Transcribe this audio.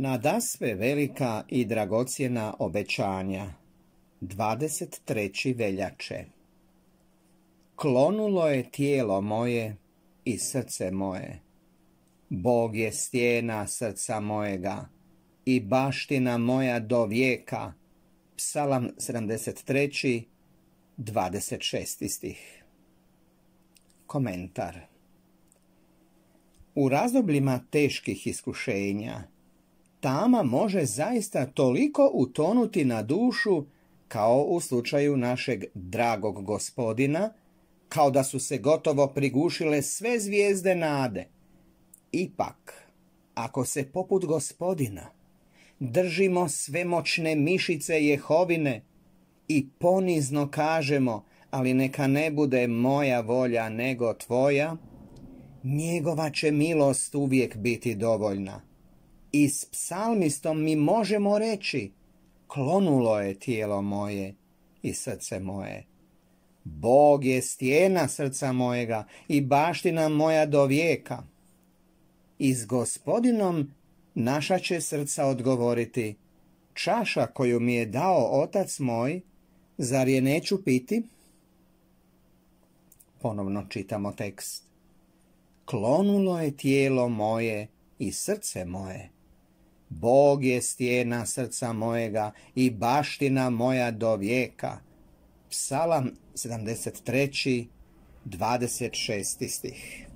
Nadasve velika i dragocjena obećanja. 23. veljače Klonulo je tijelo moje i srce moje. Bog je stijena srca mojega i baština moja do vijeka. Psalam 73. 26. stih Komentar U razdobljima teških iskušenja tama može zaista toliko utonuti na dušu kao u slučaju našeg dragog gospodina, kao da su se gotovo prigušile sve zvijezde nade. Ipak, ako se poput gospodina držimo svemoćne mišice Jehovine i ponizno kažemo, ali neka ne bude moja volja nego tvoja, njegova će milost uvijek biti dovoljna i s psalmistom mi možemo reći klonulo je tijelo moje i srce moje. Bog je stijena srca mojega i baština moja do vijeka. I s gospodinom naša će srca odgovoriti, čaša koju mi je dao otac moj, zar je neću piti? Ponovno čitamo tekst. Klonulo je tijelo moje i srce moje. Bog je stijena srca mojega i baština moja do vijeka. Psalam 73. 26. stih.